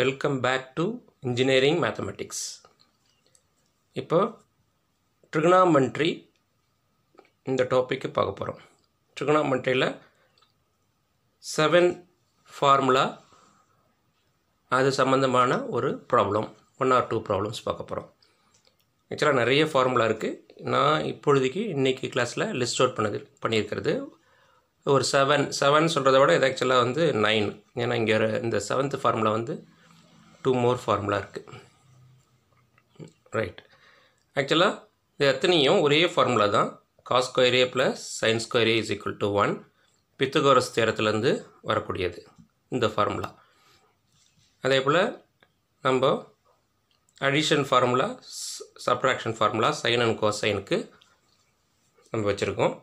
welcome back to engineering mathematics இப்போ trigonometry இந்த topic பார்க்க போகிறோம் ட்ரிகனாமெண்ட்ரியில் செவன் ஃபார்முலா அது சம்மந்தமான ஒரு problem one or two problems பார்க்க போகிறோம் ஆக்சுவலாக நிறைய ஃபார்முலா இருக்குது நான் இப்பொழுதுக்கு இன்றைக்கி கிளாஸில் லிஸ்ட் அவுட் பண்ணது பண்ணியிருக்கிறது ஒரு செவன் செவன் சொல்கிறத விட இது ஆக்சுவலாக வந்து நைன் ஏன்னா இங்கே இந்த செவன்த்து ஃபார்முலா வந்து டூ மோர் ஃபார்முலா இருக்குது ரைட் ஆக்சுவலாக இது எத்தனையும் ஒரே ஃபார்முலா தான் cos square plus sines square is equal to one Pythagoras தேரத்துலேருந்து வரக்கூடியது இந்த ஃபார்முலா அதே போல் நம்ம addition formula subtraction formula sine and கோசைனுக்கு நம்ம வச்சுருக்கோம்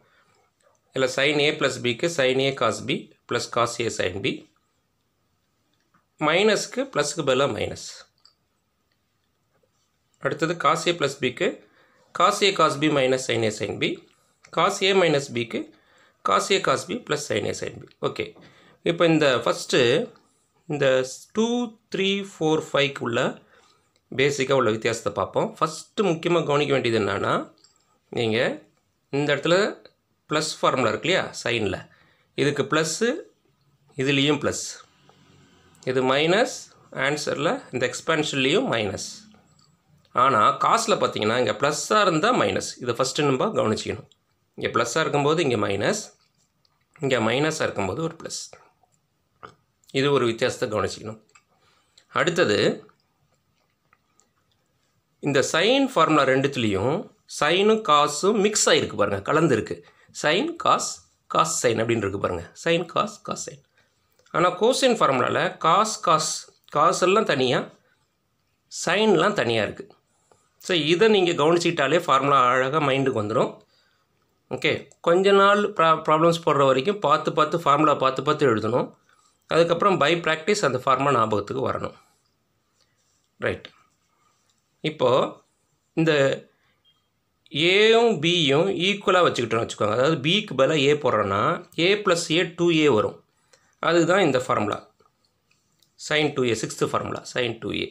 இல்லை சைன் ஏ ப்ளஸ் பிக்கு sine A cos B plus cos A sine B மைனஸ்க்கு ப்ளஸ்க்கு பதிலாக மைனஸ் அடுத்தது காஸ் ஏ ப்ளஸ் பிக்கு cos A cos B minus sine A sine B cos A minus பிக்கு cos A cos B plus sine A sine B okay இப்போ இந்த first இந்த two three four ஃபைவ்க்கு உள்ள பேசிக்காக உள்ள வித்தியாசத்தை பார்ப்போம் ஃபஸ்ட்டு முக்கியமாக கவனிக்க வேண்டியது என்னென்னா நீங்கள் இந்த இடத்துல ப்ளஸ் ஃபார்முலா இருக்கு இல்லையா சைனில் இதுக்கு ப்ளஸ்ஸு இதுலேயும் ப்ளஸ் இது மைனஸ் ஆன்சரில் இந்த எக்ஸ்பென்ஷன்லேயும் மைனஸ் ஆனால் காசில் பார்த்தீங்கன்னா இங்கே ப்ளஸ்ஸாக இருந்தால் மைனஸ் இதை ஃபஸ்ட்டு நம்ம கவனிச்சிக்கணும் இங்கே ப்ளஸ்ஸாக இருக்கும்போது இங்கே மைனஸ் இங்கே மைனஸாக இருக்கும்போது ஒரு ப்ளஸ் இது ஒரு வித்தியாசத்தை கவனிச்சிக்கணும் அடுத்தது இந்த சைன் ஃபார்முலா ரெண்டுத்துலேயும் சைனும் காசும் மிக்ஸ் ஆகிருக்கு பாருங்கள் கலந்துருக்கு சைன் காஸ் காஸ் சைன் அப்படின்னு இருக்குது பாருங்கள் சைன் காஸ் காஸ் சைன் ஆனால் கோசின் ஃபார்முலாவில் காஸ் காஸ் காஸ் எல்லாம் தனியாக சைன்லாம் தனியாக இருக்குது ஸோ இதை நீங்கள் கவனிச்சிக்கிட்டாலே ஃபார்முலா அழகாக மைண்டுக்கு வந்துடும் ஓகே கொஞ்ச நாள் ப்ரா ப்ராப்ளம்ஸ் போடுற வரைக்கும் பார்த்து பார்த்து ஃபார்முலா பார்த்து பார்த்து எழுதணும் அதுக்கப்புறம் பை ப்ராக்டிஸ் அந்த ஃபார்முலா ஞாபகத்துக்கு வரணும் ரைட் இப்போது இந்த ஏயும் பியும் ஈக்குவலாக வச்சுக்கிட்டோன்னு வச்சுக்கோங்க அதாவது பிக்கு பதிலாக ஏ போடுறோன்னா ஏ ப்ளஸ் ஏ டூ ஏ வரும் அதுதான் இந்த formula sine two A sixth formula sine two A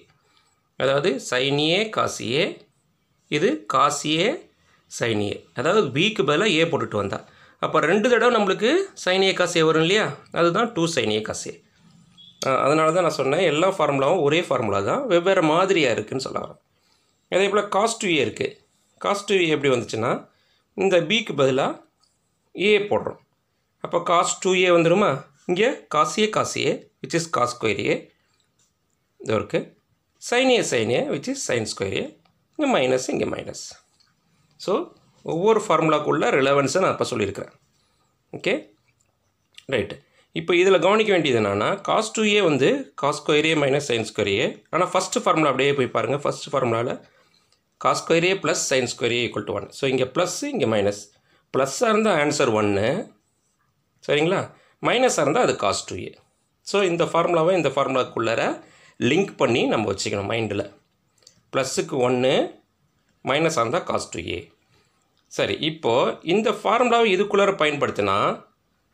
அதாவது சைன் ஏ ஏ இது காசு ஏ சைன் ஏ அதாவது பிக்கு பதிலாக ஏ போட்டுட்டு வந்தா அப்போ ரெண்டு தடவை நம்மளுக்கு சைன் ஏ வரும் இல்லையா அதுதான் டூ சைன் ஏ காசு அதனால தான் நான் சொன்னேன் எல்லா ஃபார்முலாவும் ஒரே ஃபார்முலா தான் வெவ்வேறு மாதிரியாக இருக்குதுன்னு சொல்ல வரேன் அதே போல் காஸ்ட் ஏ இருக்குது காஸ்ட் ஏ எப்படி வந்துச்சுன்னா இந்த பிக்கு பதிலாக ஏ போடுறோம் அப்போ காஸ்ட் டூ ஏ வந்துடுமா இங்கே காசியே காசியே which is cos square A இது இருக்குது sine A which is sine square இங்கே மைனஸ் இங்கே மைனஸ் ஸோ ஒவ்வொரு ஃபார்முலாக்குள்ளே ரிலவன்ஸை நான் இப்போ சொல்லியிருக்கிறேன் ஓகே ரைட்டு இப்போ இதில் கவனிக்க வேண்டியது என்னென்னா காஸ் டூயே வந்து cos square A minus sine square A ஆனால் ஃபஸ்ட்டு ஃபார்முலா அப்படியே போய் பாருங்கள் ஃபஸ்ட் ஃபார்முலாவில் cos ஸ்கொயரே plus sine square A equal to one so இங்கே ப்ளஸ்ஸு இங்கே மைனஸ் ப்ளஸ்ஸாக இருந்தால் ஆன்சர் ஒன்று சரிங்களா மைனஸாக இருந்தால் அது காஸ் டூ ஏ ஸோ இந்த ஃபார்முலாவை இந்த ஃபார்முலாக்குள்ளார லிங்க் பண்ணி நம்ம வச்சுக்கணும் மைண்டில் ப்ளஸ்ஸுக்கு ஒன்று மைனஸாக இருந்தால் காஸ் டூ ஏ சரி இப்போது இந்த ஃபார்முலாவை இதுக்குள்ளார பயன்படுத்தினா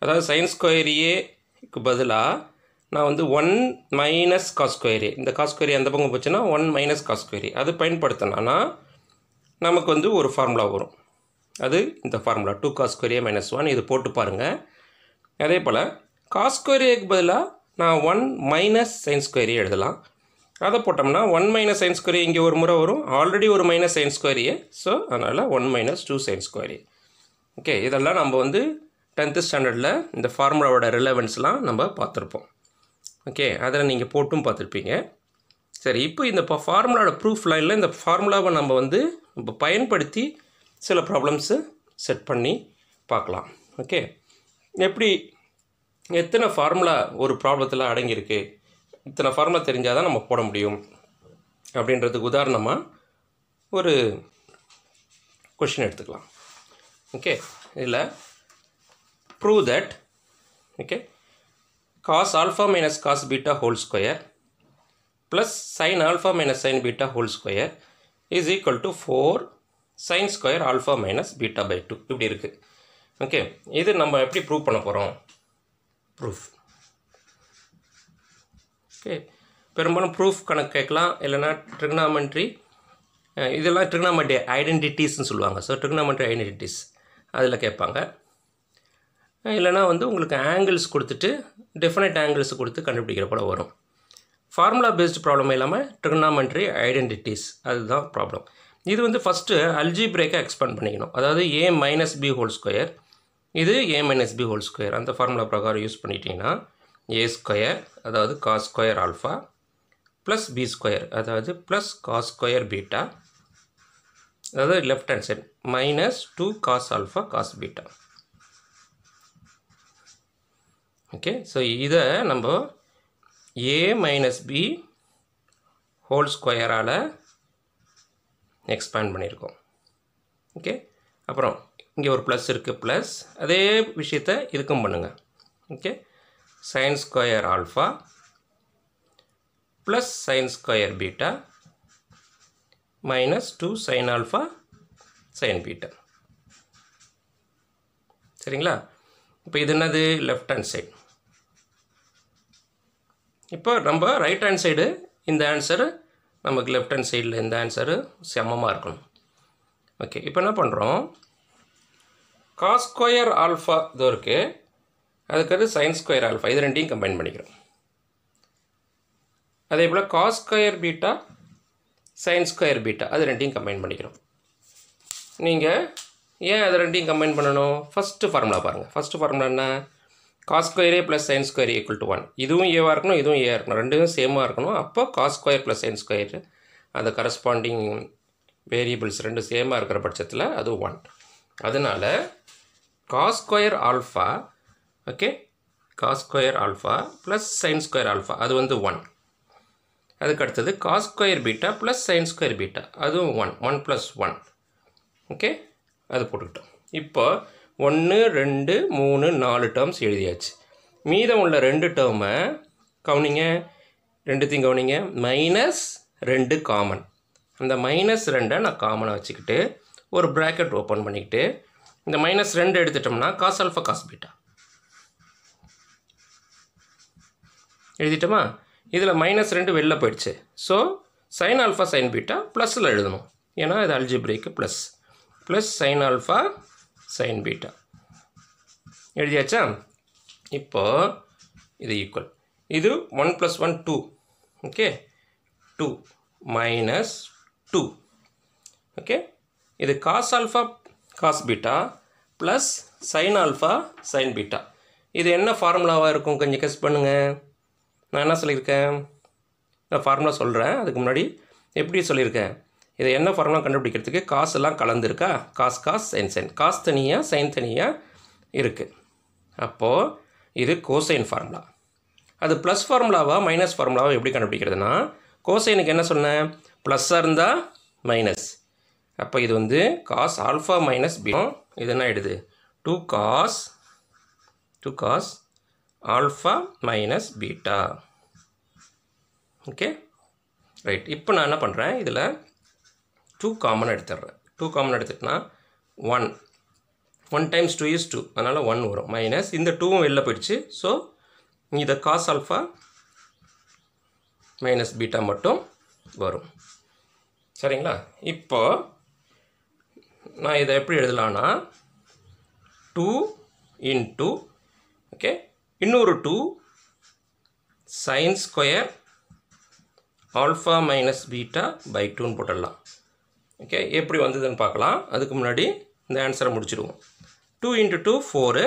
அதாவது சயின்ஸ் ஸ்கொயர் ஏக்கு பதிலாக நான் வந்து ஒன் மைனஸ் காஸ்கொயரி இந்த காஸ்கொயரி அந்த பக்கம் போச்சுன்னா ஒன் மைனஸ் காஸ்கொயரி அது பயன்படுத்தினா நமக்கு வந்து ஒரு ஃபார்முலா வரும் அது இந்த formula two cos square A minus one இது போட்டு பாருங்கள் அதே போல் காஸ் ஸ்கொயரியக்கு பதிலாக நான் ஒன் மைனஸ் சயின்ஸ் ஸ்கொயரியை எழுதலாம் அதை போட்டோம்னா ஒன் மைனஸ் சைன் ஸ்கொயரி இங்கே ஒரு முறை வரும் ஆல்ரெடி ஒரு மைனஸ் சயின்ஸ் ஸ்கொயரியே ஸோ அதனால் one minus two sines square A okay இதெல்லாம் நம்ம வந்து டென்த்து ஸ்டாண்டர்டில் இந்த ஃபார்முலாவோட ரிலவன்ஸ்லாம் நம்ம பார்த்துருப்போம் ஓகே அதில் நீங்கள் போட்டும் பார்த்துருப்பீங்க சரி இப்போ இந்த இப்போ ஃபார்முலாவோட ப்ரூஃப் லைனில் இந்த ஃபார்முலாவை நம்ம வந்து இப்போ பயன்படுத்தி சில ப்ராப்ளம்ஸு செட் பண்ணி பார்க்கலாம் ஓகே எப்படி எத்தனை ஃபார்முலா ஒரு ப்ராப்ளத்தில் அடங்கியிருக்கு இத்தனை ஃபார்முலா தெரிஞ்சால் தான் நம்ம போட முடியும் அப்படின்றதுக்கு உதாரணமாக ஒரு கொஷின் எடுத்துக்கலாம் ஓகே இதில் prove that okay cos alpha minus cos beta whole square plus sine alpha minus sine beta whole square is equal to four sine square alpha minus beta by two இப்படி இருக்குது okay இது நம்ம எப்படி prove பண்ண போகிறோம் proof okay பெரும்பாலும் proof கணக்கு கேட்கலாம் இல்லைன்னா ட்ரிக்னாமெண்ட்ரி இதெல்லாம் ட்ரிக்னாமெண்ட்ரி ஐடென்டிட்டிஸ்னு சொல்லுவாங்க ஸோ ட்ரிக்னாமெண்ட்ரி ஐடென்டிட்டிஸ் அதில் கேட்பாங்க இல்லைனா வந்து உங்களுக்கு ஆங்கிள்ஸ் கொடுத்துட்டு டெஃபினட் ஆங்கிள்ஸ் கொடுத்து கண்டுபிடிக்கிற போல் வரும் ஃபார்முலா பேஸ்டு ப்ராப்ளம் இல்லாமல் ட்ரிக்னாமெண்ட்ரி ஐடென்டிட்டிஸ் அதுதான் ப்ராப்ளம் இது வந்து ஃபஸ்ட்டு அல்ஜி பிரேக்கை எக்ஸ்பேண்ட் பண்ணிக்கணும் அதாவது A minus B whole square இது A minus B whole square அந்த ஃபார்முலா பிரகாரம் யூஸ் பண்ணிட்டீங்கன்னா ஏ ஸ்கொயர் அதாவது cos square alpha plus B square அதாவது ப்ளஸ் காஸ் ஸ்கொயர் பீட்டா அதாவது left hand side minus two cos alpha cos beta okay so இதை நம்ம A minus B whole ஸ்கொயரால் expand பண்ணியிருக்கோம் ஓகே அப்புறம் இங்கே ஒரு ப்ளஸ் இருக்குது ப்ளஸ் அதே விஷயத்த இதுக்கும் பண்ணுங்கள் okay sine square alpha plus sine square beta minus two sine alpha sine beta சரிங்களா இப்போ இது என்னது லெஃப்ட் ஹேண்ட் சைடு இப்போ நம்ம ரைட் ஹேண்ட் சைடு இந்த ஆன்சரு நமக்கு லெஃப்ட் ஹேண்ட் சைடில் இந்த ஆன்சரு சமமாக இருக்கணும் ஓகே இப்போ என்ன பண்ணுறோம் காஸ் ஸ்கொயர் ஆல்ஃபா இது இருக்குது அதுக்கடுத்து சைன் ஸ்கொயர் ஆல்ஃபா இது ரெண்டையும் கம்பைன் பண்ணிக்கிறோம் அதே போல் cos square beta sine square beta அது ரெண்டையும் கம்பைன் பண்ணிக்கிறோம் நீங்கள் ஏன் அது ரெண்டையும் கம்பைன் பண்ணணும் ஃபஸ்ட்டு ஃபார்முலா பாருங்கள் ஃபஸ்ட்டு ஃபார்முலா என்ன cos ஸ்கொயரே plus sine square equal to one இதுவும் ஏவாக இருக்கணும் இதுவும் ஏ இருக்கணும் ரெண்டும் சேமாக இருக்கணும் அப்போ cos square plus sine square அந்த கரஸ்பாண்டிங் வேரியபிள்ஸ் ரெண்டும் சேமாக இருக்கிற பட்சத்தில் அது ஒன் அதனால் cos square alpha okay cos square alpha plus sine square alpha அது வந்து ஒன் அதுக்கு அடுத்தது cos square beta plus sine square beta அதுவும் one one plus one okay அது போட்டுக்கிட்டோம் இப்போ ஒன்று ரெண்டு மூணு நாலு டேர்ம்ஸ் எழுதியாச்சு மீதம் உள்ள ரெண்டு டேர்மை கவுனிங்க ரெண்டுத்தையும் கவுனிங்க மைனஸ் ரெண்டு காமன் அந்த மைனஸ் ரெண்டை நான் காமனாக வச்சுக்கிட்டு ஒரு ப்ராக்கெட் ஓப்பன் பண்ணிக்கிட்டு இந்த மைனஸ் ரெண்டு எடுத்துட்டோம்னா காஸ் அல்ஃபா காஸ் பீட்டா எழுதிட்டோமா இதில் மைனஸ் ரெண்டு வெளில போயிடுச்சு so sine alpha sine beta ப்ளஸில் எழுதணும் ஏன்னா இது பிரேக்கு plus plus sine alpha sine beta எழுதியாச்சா இப்போது இது ஈக்குவல் இது one plus one two okay two minus two okay இது cos alpha cos beta plus sine alpha sine beta இது என்ன ஃபார்முலாவாக இருக்கும் கொஞ்சம் கெஸ் பண்ணுங்கள் நான் என்ன சொல்லியிருக்கேன் நான் ஃபார்முலா சொல்கிறேன் அதுக்கு முன்னாடி எப்படி சொல்லியிருக்கேன் இதை என்ன ஃபார்முலா கண்டுபிடிக்கிறதுக்கு காசு எல்லாம் கலந்துருக்கா cos cos sine sine cos தனியாக சைன் தனியாக இருக்குது அப்போது இது கோசைன் ஃபார்முலா அது ப்ளஸ் ஃபார்முலாவா மைனஸ் ஃபார்முலாவா எப்படி கண்டுபிடிக்கிறதுனா கோசைனுக்கு என்ன சொன்னேன் ப்ளஸ்ஸாக இருந்தால் மைனஸ் அப்போ இது வந்து காஸ் ஆல்ஃபா மைனஸ் பி இது என்ன ஆகிடுது two cos two cos alpha minus beta okay right இப்போ நான் என்ன பண்ணுறேன் இதில் டூ காமன் எடுத்துடுறேன் டூ காமன் எடுத்துட்டுனா one one times two is two அதனால் ஒன் வரும் மைனஸ் இந்த டூவும் வெளில போயிடுச்சு ஸோ இதை காஸ் ஆல்ஃபா மைனஸ் பீட்டா மட்டும் வரும் சரிங்களா இப்போது நான் இதை எப்படி எழுதலான்னா டூ இன்ட்டு ஓகே இன்னொரு two sine square alpha minus beta by டூன்னு போட்டுடலாம் ஓகே எப்படி வந்ததுன்னு பார்க்கலாம் அதுக்கு முன்னாடி இந்த ஆன்சரை முடிச்சிடுவோம் two into two four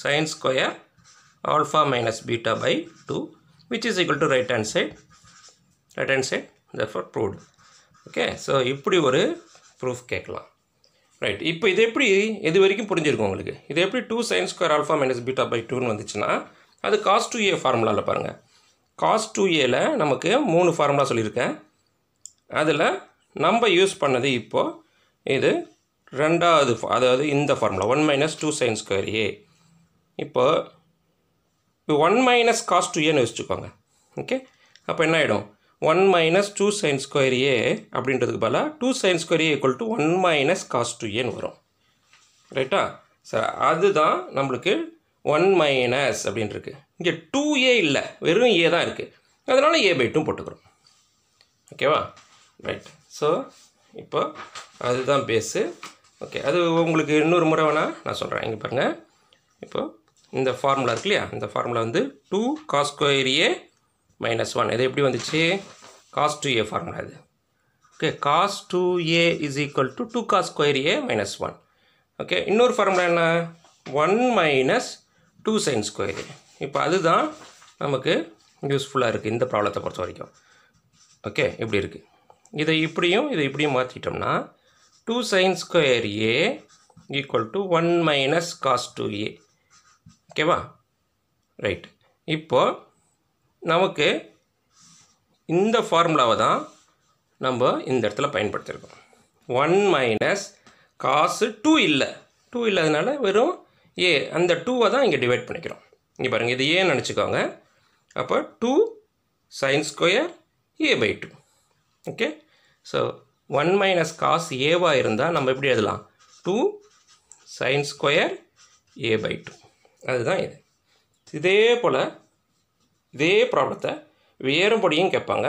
sin alpha minus beta by two which is is equal right right side right right side side for proved okay so இப்படி ஒரு ப்ரூஃப் கேட்கலாம் ரைட் இப்போ இது எப்படி இது வரைக்கும் புரிஞ்சிருக்கும் உங்களுக்கு இது எப்படி two sine square alpha minus beta by டூன்னு வந்துச்சுன்னா அது காஸ் டூ ஏ ஃபார்முலாவில் பாருங்கள் காஸ் டூ ஏல நமக்கு மூணு ஃபார்முலா சொல்லியிருக்கேன் அதில் நம்ம யூஸ் பண்ணது இப்போது இது ரெண்டாவது அதாவது இந்த formula one minus two sine square A இப்போது இப்போ ஒன் மைனஸ் காஸ் டூ ஏன்னு வச்சுக்கோங்க ஓகே அப்போ என்ன ஆகிடும் one minus two sine square A அப்படின்றதுக்கு பதிலாக two sine square A equal to one minus cos two ஏன்னு வரும் ரைட்டா சார் அதுதான் நம்மளுக்கு ஒன் மைனஸ் அப்படின்ட்டுருக்கு இங்கே டூ ஏ இல்லை வெறும் ஏ தான் இருக்குது அதனால் ஏ பை டூ போட்டுக்கிறோம் ஓகேவா ரைட் ஸோ இப்போ அதுதான் பேஸு ஓகே அது உங்களுக்கு இன்னொரு முறை வேணால் நான் சொல்கிறேன் இங்கே பாருங்கள் இப்போது இந்த ஃபார்முலா இருக்கு இல்லையா இந்த ஃபார்முலா வந்து two cos square A minus one இது எப்படி வந்துச்சு காஸ் டூ ஏ ஃபார்முலா இது okay cos two A is equal to two cos square A minus one okay இன்னொரு ஃபார்முலா என்ன one minus two sine square இப்போ அதுதான் நமக்கு யூஸ்ஃபுல்லாக இருக்குது இந்த ப்ராப்ளத்தை பொறுத்த வரைக்கும் ஓகே இப்படி இருக்குது இதை இப்படியும் இதை இப்படியும் மாற்றிட்டோம்னா two sine square A equal to one minus cos two A ஓகேவா ரைட் இப்போது நமக்கு இந்த ஃபார்முலாவை தான் நம்ம இந்த இடத்துல பயன்படுத்தியிருக்கோம் ஒன் மைனஸ் காசு டூ இல்லை டூ இல்லாதனால வெறும் ஏ அந்த டூவை தான் இங்கே டிவைட் பண்ணிக்கிறோம் இங்கே பாருங்கள் இது ஏன்னு நினச்சிக்கோங்க அப்போ two sine square A by two okay so one minus cos ஏவாக இருந்தால் நம்ம எப்படி எழுதலாம் two sine square A by two அதுதான் இது இதே போல் இதே ப்ராப்ளத்தை வேறுபடியும் கேட்பாங்க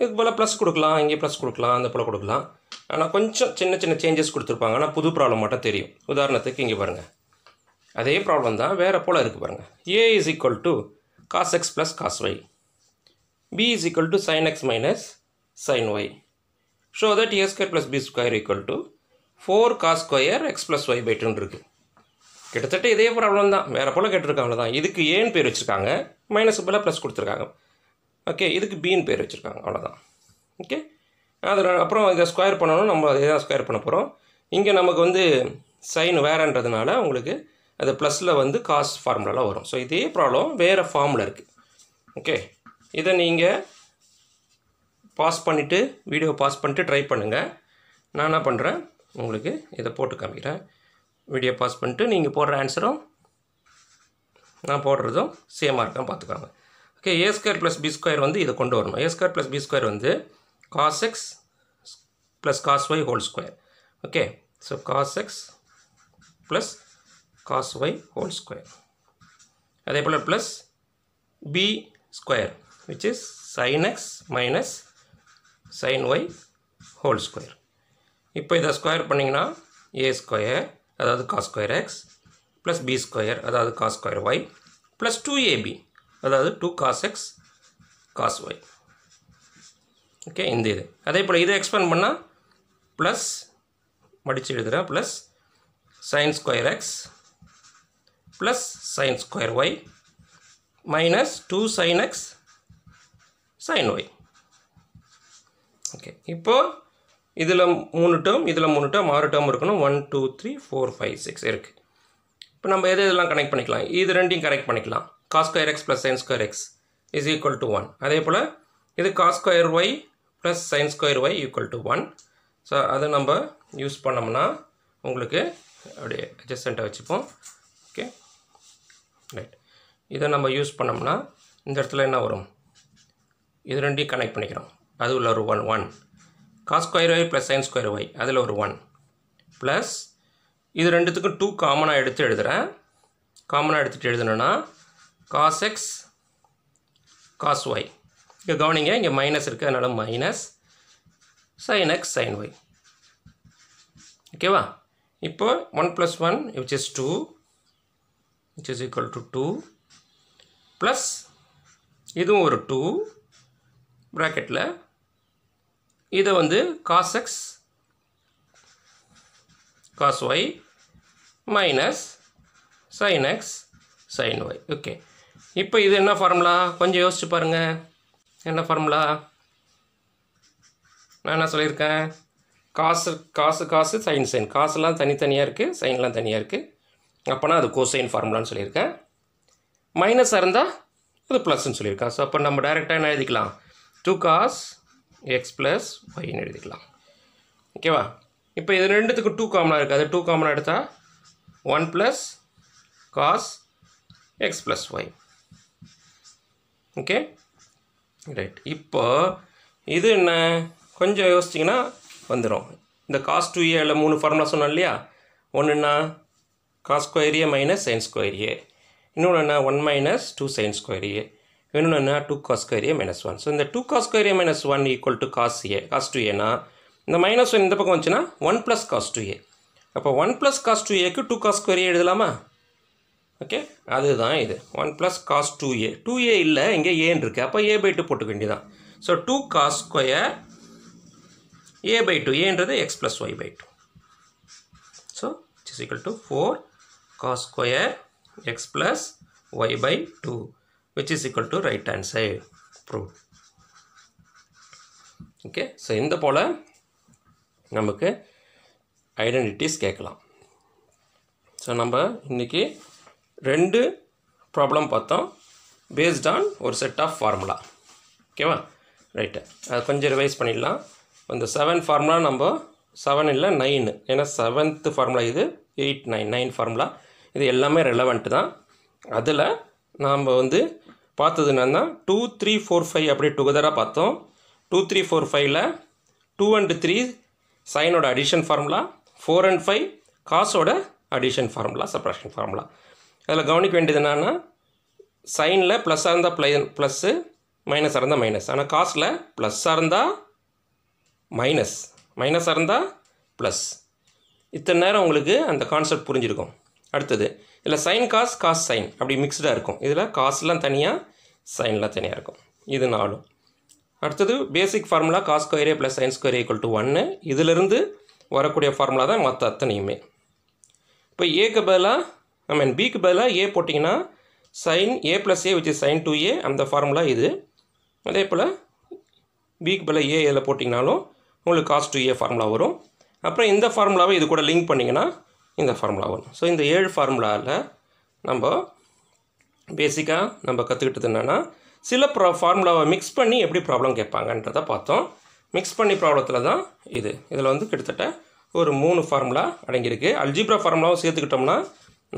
இது போல் ப்ளஸ் கொடுக்கலாம் இங்கே ப்ளஸ் கொடுக்கலாம் அந்த போல் கொடுக்கலாம் ஆனால் கொஞ்சம் சின்ன சின்ன சேஞ்சஸ் கொடுத்துருப்பாங்க ஆனால் புது ப்ராப்ளம் மட்டும் தெரியும் உதாரணத்துக்கு இங்கே பாருங்கள் அதே ப்ராப்ளம் தான் வேறு போல் இருக்குது பாருங்கள் A is equal to cos X plus cos Y B is equal to sine X minus sine Y show that A square plus B square equal to four cos square X plus Y by டூன்னு இருக்குது கிட்டத்தட்ட இதே problem தான் வேறு போல் கேட்டிருக்காங்கள தான் இதுக்கு ஏன்னு பேர் வச்சுருக்காங்க மைனஸ் பதிலாக ப்ளஸ் கொடுத்துருக்காங்க ஓகே இதுக்கு பின்னு பேர் வச்சுருக்காங்க அவ்வளோதான் ஓகே அது அப்புறம் இதை ஸ்கொயர் பண்ணணும் நம்ம இதை தான் ஸ்கொயர் பண்ண போகிறோம் இங்கே நமக்கு வந்து சைன் வேறன்றதுனால உங்களுக்கு அது ப்ளஸில் வந்து காஸ் ஃபார்முலாலாம் வரும் ஸோ இதே ப்ராப்ளம் வேறு ஃபார்மில் இருக்குது ஓகே இதை நீங்கள் பாஸ் பண்ணிவிட்டு வீடியோ பாஸ் பண்ணிவிட்டு ட்ரை பண்ணுங்கள் நான் என்ன பண்ணுறேன் உங்களுக்கு இதை போட்டு காமிக்கிறேன் வீடியோ பாஸ் பண்ணிட்டு நீங்கள் போடுற ஆன்சரும் நான் போடுறதும் சேமாக இருக்கான்னு பார்த்துக்கோங்க okay A square plus B square வந்து இதை கொண்டு வரணும் A square plus B square வந்து cos X plus cos Y whole square okay so cos X plus cos Y whole square அதே போல் plus B square which is sine X minus sine Y whole square இப்போ இதை square பண்ணிங்கன்னா A square அதாவது cos square X plus B square அதாவது cos square Y plus two AB அதாவது two cos X cos Y okay இந்த இது அதே போல் இதை எக்ஸ்பேண்ட் பண்ணால் ப்ளஸ் மடித்து எழுதுகிறேன் plus sine square X plus sine square Y minus two sine X sine Y okay இப்போது இதில் மூணு டேர்ம் இதில் மூணு டேர்ம் ஆறு டேர்ம் இருக்கணும் one two three four five six இருக்குது இப்போ நம்ம எது இதெல்லாம் கனெக்ட் பண்ணிக்கலாம் இது ரெண்டையும் கனெக்ட் பண்ணிக்கலாம் cos square X plus sine square X is equal to one அதே போல் இது cos square Y plus sine square Y equal to one so அதை நம்ம யூஸ் பண்ணோம்னா உங்களுக்கு அப்படியே அட்ஜஸ்டண்ட்டாக வச்சுப்போம் ஓகே ரைட் இதை நம்ம யூஸ் பண்ணோம்னா இந்த இடத்துல என்ன வரும் இது ரெண்டையும் கனெக்ட் பண்ணிக்கிறோம் அது உள்ள ஒரு one one cos square Y plus sine square Y அதில் ஒரு ஒன் ப்ளஸ் இது ரெண்டுத்துக்கும் டூ காமனாக எடுத்து எழுதுகிறேன் காமனாக எடுத்துகிட்டு எழுதணுன்னா காஸ் எக்ஸ் காஸ் ஒய் இங்கே கவனிங்க இங்கே மைனஸ் இருக்குது அதனால் minus sine X sine Y ஓகேவா இப்போ one plus one which is two which is equal to two plus இதுவும் ஒரு டூ ப்ராக்கெட்டில் இதை வந்து cos X cos Y minus sine X sine Y okay இப்போ இது என்ன ஃபார்முலா கொஞ்சம் யோசிச்சு பாருங்கள் என்ன ஃபார்முலா நான் என்ன சொல்லியிருக்கேன் காசு காசு காசு சைன் சைன் காசுலாம் தனித்தனியாக இருக்குது சைன்லாம் தனியாக இருக்குது அப்போனா அது கோசைன் ஃபார்முலான்னு சொல்லியிருக்கேன் மைனஸாக இருந்தால் அது ப்ளஸ்ன்னு சொல்லியிருக்கேன் ஸோ அப்போ நம்ம டைரெக்டாக என்ன எழுதிக்கலாம் டூ காஸ் எக்ஸ் ப்ளஸ் ஒய்ன்னு எழுதிக்கலாம் ஓகேவா இப்போ இது ரெண்டுத்துக்கு டூ காமனாக இருக்குது அது டூ காமனாக எடுத்தால் 1 plus cos x plus y okay right இப்போ இது என்ன கொஞ்சம் யோசிச்சிங்கன்னா வந்துடும் இந்த காஸ் டூ ஏல மூணு ஃபார்முலா சொன்னோம் இல்லையா ஒன்றுன்னா cos square minus sine square A இன்னொன்று என்ன one minus two sine square A இன்னொன்று என்ன two cos square A minus one so இந்த two cos square A minus one equal to cos A cos two ஏன்னா இந்த minus one இந்த பக்கம் வந்துச்சுன்னா one plus cos two A அப்போ one plus cos two ஏக்கு டூ காஸ் ஸ்கொயர் எழுதலாமா okay அதுதான் இது one plus cos two A two A இல்லை இங்கே ஏன் இருக்குது அப்போ ஏ பை டூ போட்டுக்க வேண்டியதான் so two cos square A by two ஏன்றது X plus Y by two so it's equal to four cos square X plus Y by two which is equal to right hand side prove okay so இந்த போல் நமக்கு identities கேட்கலாம் so நம்ம இன்றைக்கி ரெண்டு problem பார்த்தோம் based on ஒரு set of formula ஓகேவா ரைட்டு அது கொஞ்சம் ரிவைஸ் பண்ணிடலாம் அந்த செவன் ஃபார்முலா நம்ம செவன் இல்லை நைனு ஏன்னா செவன்த்து ஃபார்முலா இது எயிட் நைன் நைன் ஃபார்முலா இது எல்லாமே ரெலவெண்ட்டு தான் அதில் நாம் வந்து பார்த்தது என்னென்னா டூ த்ரீ ஃபோர் ஃபைவ் அப்படி டுகெதராக பார்த்தோம் டூ த்ரீ ஃபோர் ஃபைவ்ல டூ அண்டு த்ரீ சைனோட addition formula four and five காசோட அடிஷன் ஃபார்முலா சப்ராக்ஷன் ஃபார்முலா அதில் கவனிக்க வேண்டியது என்னென்னா சைனில் ப்ளஸ்ஸாக இருந்தால் ப்ளை ப்ளஸ்ஸு மைனஸாக இருந்தால் மைனஸ் ஆனால் காசில் ப்ளஸ்ஸாக இருந்தால் மைனஸ் மைனஸாக இருந்தால் ப்ளஸ் இத்தனை நேரம் உங்களுக்கு அந்த கான்செப்ட் புரிஞ்சிருக்கும் அடுத்தது இதில் சைன் காஸ் காஸ் சைன் அப்படி மிக்ஸ்டாக இருக்கும் இதில் காசுலாம் தனியாக சைன்லாம் தனியாக இருக்கும் இது நாலும் அடுத்தது basic formula cos ஸ்கொயரே plus sine square equal to ஒன்று இதிலிருந்து வரக்கூடிய ஃபார்முலா தான் மற்ற அத்தனையுமே இப்போ ஏக்கு பதிலாக ஐ மீன் பிக்கு பதிலாக ஏ போட்டிங்கன்னா sine A plus A which is sine two A அந்த ஃபார்முலா இது அதே போல் பிக்கு பதில் ஏ இதில் போட்டிங்கனாலும் உங்களுக்கு காஸ் டூ ஏ ஃபார்முலா வரும் அப்புறம் இந்த ஃபார்முலாவை இது கூட லிங்க் பண்ணிங்கன்னா இந்த ஃபார்முலா வரும் ஸோ இந்த ஏழு ஃபார்முலாவில் நம்ம பேசிக்காக நம்ம கற்றுக்கிட்டது என்னென்னா சில ப்ரா ஃபார்முலாவை மிக்ஸ் பண்ணி எப்படி ப்ராப்ளம் கேட்பாங்கன்றதை பார்த்தோம் மிக்ஸ் பண்ணி ப்ராப்ளத்தில் தான் இது இதில் வந்து கிட்டத்தட்ட ஒரு மூணு ஃபார்முலா அடங்கியிருக்கு அல்ஜிப்ரா ஃபார்முலாவும் சேர்த்துக்கிட்டோம்னா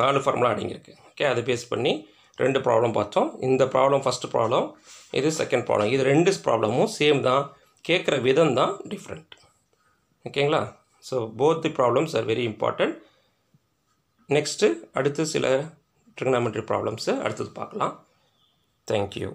நாலு ஃபார்முலா அடங்கியிருக்கு ஓகே அதை பேஸ் பண்ணி ரெண்டு ப்ராப்ளம் பார்த்தோம் இந்த ப்ராப்ளம் ஃபஸ்ட்டு ப்ராப்ளம் இது செகண்ட் ப்ராப்ளம் இது ரெண்டு ப்ராப்ளமும் சேம் தான் கேட்குற விதம் தான் டிஃப்ரெண்ட் ஓகேங்களா so both the problems are very important next அடுத்து சில ட்ரிக்னாமெட்ரி ப்ராப்ளம்ஸு அடுத்தது பார்க்கலாம் தேங்க்யூ